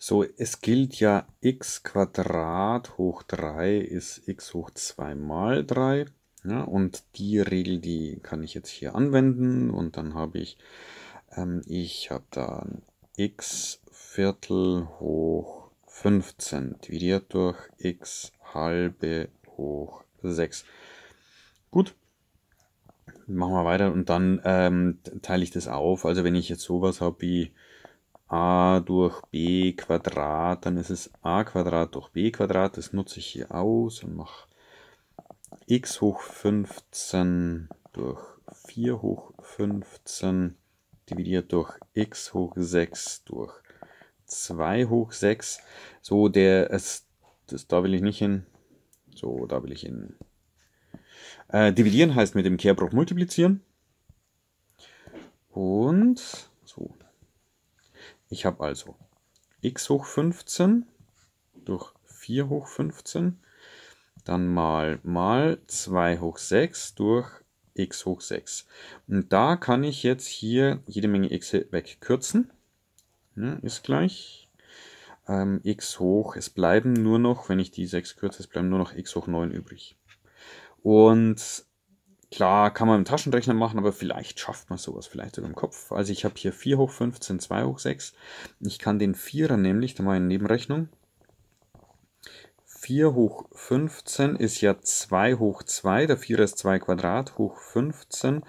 So, es gilt ja x Quadrat hoch 3 ist x hoch 2 mal 3. Ja, und die Regel, die kann ich jetzt hier anwenden und dann habe ich, ähm, ich habe da x Viertel hoch 15 dividiert durch x halbe hoch 6. Gut, machen wir weiter und dann ähm, teile ich das auf. Also wenn ich jetzt sowas habe wie a durch b Quadrat, dann ist es a Quadrat durch b Quadrat. Das nutze ich hier aus und mache x hoch 15 durch 4 hoch 15 dividiert durch x hoch 6 durch 2 hoch 6. So, der ist, das, da will ich nicht hin. So, da will ich hin. Äh, dividieren heißt mit dem Kehrbruch multiplizieren. Und ich habe also x hoch 15 durch 4 hoch 15, dann mal mal 2 hoch 6 durch x hoch 6. Und da kann ich jetzt hier jede Menge x wegkürzen. Ne, ist gleich ähm, x hoch, es bleiben nur noch, wenn ich die 6 kürze, es bleiben nur noch x hoch 9 übrig. Und Klar, kann man im Taschenrechner machen, aber vielleicht schafft man sowas, vielleicht sogar im Kopf. Also ich habe hier 4 hoch 15, 2 hoch 6. Ich kann den 4er nämlich, da mache ich eine Nebenrechnung. 4 hoch 15 ist ja 2 hoch 2, der Vierer ist 2 Quadrat hoch 15,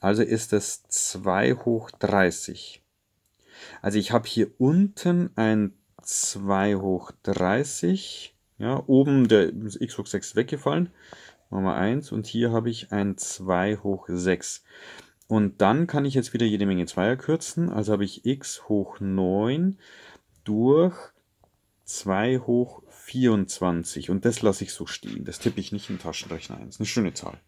also ist es 2 hoch 30. Also ich habe hier unten ein 2 hoch 30, ja, oben der x hoch 6 ist weggefallen machen wir 1 und hier habe ich ein 2 hoch 6. Und dann kann ich jetzt wieder jede Menge Zweier kürzen, also habe ich x hoch 9 durch 2 hoch 24 und das lasse ich so stehen, das tippe ich nicht in den Taschenrechner ein, eine schöne Zahl.